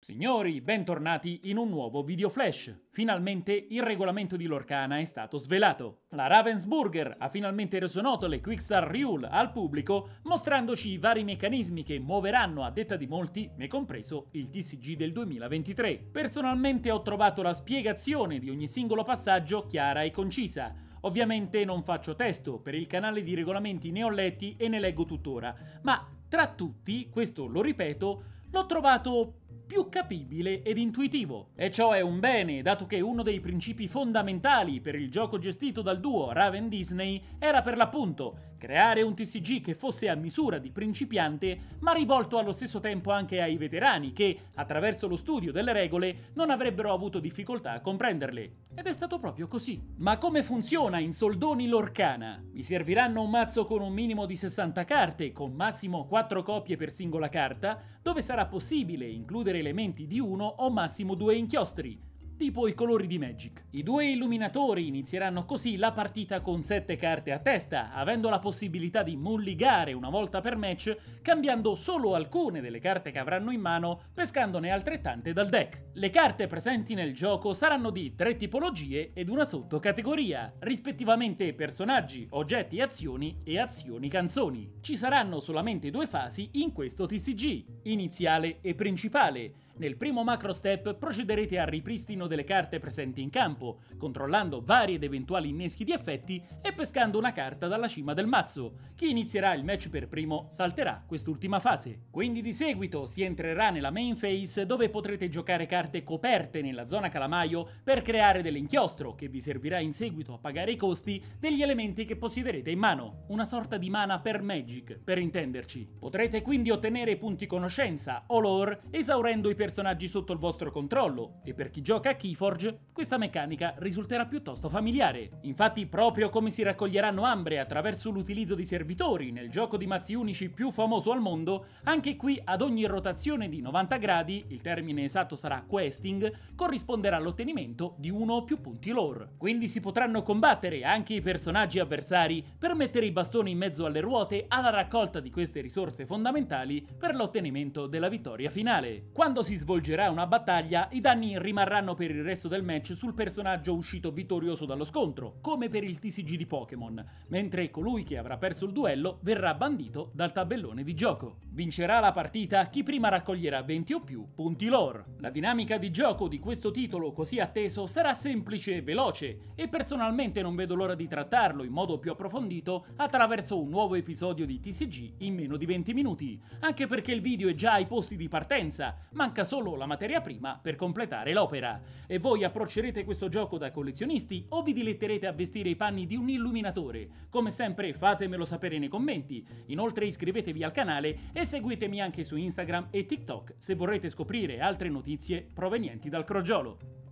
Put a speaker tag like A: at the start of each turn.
A: Signori, bentornati in un nuovo video flash. Finalmente il regolamento di Lorcana è stato svelato. La Ravensburger ha finalmente reso noto le Quickstar Rule al pubblico, mostrandoci i vari meccanismi che muoveranno, a detta di molti, me compreso, il TCG del 2023. Personalmente ho trovato la spiegazione di ogni singolo passaggio chiara e concisa, Ovviamente non faccio testo, per il canale di regolamenti ne ho letti e ne leggo tuttora, ma tra tutti, questo lo ripeto, l'ho trovato più capibile ed intuitivo. E ciò è un bene, dato che uno dei principi fondamentali per il gioco gestito dal duo Raven Disney era per l'appunto Creare un TCG che fosse a misura di principiante, ma rivolto allo stesso tempo anche ai veterani che, attraverso lo studio delle regole, non avrebbero avuto difficoltà a comprenderle. Ed è stato proprio così. Ma come funziona in soldoni l'orcana? Vi serviranno un mazzo con un minimo di 60 carte, con massimo 4 copie per singola carta, dove sarà possibile includere elementi di uno o massimo due inchiostri, tipo i colori di Magic. I due illuminatori inizieranno così la partita con 7 carte a testa, avendo la possibilità di mulligare una volta per match, cambiando solo alcune delle carte che avranno in mano, pescandone altrettante dal deck. Le carte presenti nel gioco saranno di tre tipologie ed una sottocategoria, rispettivamente personaggi, oggetti azioni e azioni canzoni. Ci saranno solamente due fasi in questo TCG, iniziale e principale, nel primo macro step procederete al ripristino delle carte presenti in campo, controllando vari ed eventuali inneschi di effetti e pescando una carta dalla cima del mazzo. Chi inizierà il match per primo salterà quest'ultima fase. Quindi di seguito si entrerà nella main phase dove potrete giocare carte coperte nella zona calamaio per creare dell'inchiostro che vi servirà in seguito a pagare i costi degli elementi che possiederete in mano, una sorta di mana per Magic, per intenderci. Potrete quindi ottenere punti conoscenza o lore esaurendo i personaggi personaggi sotto il vostro controllo, e per chi gioca a Keyforge questa meccanica risulterà piuttosto familiare. Infatti, proprio come si raccoglieranno ambre attraverso l'utilizzo di servitori nel gioco di mazzi unici più famoso al mondo, anche qui ad ogni rotazione di 90 gradi, il termine esatto sarà questing, corrisponderà all'ottenimento di uno o più punti lore. Quindi si potranno combattere anche i personaggi avversari per mettere i bastoni in mezzo alle ruote alla raccolta di queste risorse fondamentali per l'ottenimento della vittoria finale. Quando si svolgerà una battaglia, i danni rimarranno per il resto del match sul personaggio uscito vittorioso dallo scontro, come per il TCG di Pokémon, mentre colui che avrà perso il duello verrà bandito dal tabellone di gioco. Vincerà la partita chi prima raccoglierà 20 o più punti lore. La dinamica di gioco di questo titolo così atteso sarà semplice e veloce, e personalmente non vedo l'ora di trattarlo in modo più approfondito attraverso un nuovo episodio di TCG in meno di 20 minuti, anche perché il video è già ai posti di partenza, manca solo la materia prima per completare l'opera. E voi approccerete questo gioco da collezionisti o vi diletterete a vestire i panni di un illuminatore? Come sempre fatemelo sapere nei commenti, inoltre iscrivetevi al canale e seguitemi anche su Instagram e TikTok se vorrete scoprire altre notizie provenienti dal crogiolo.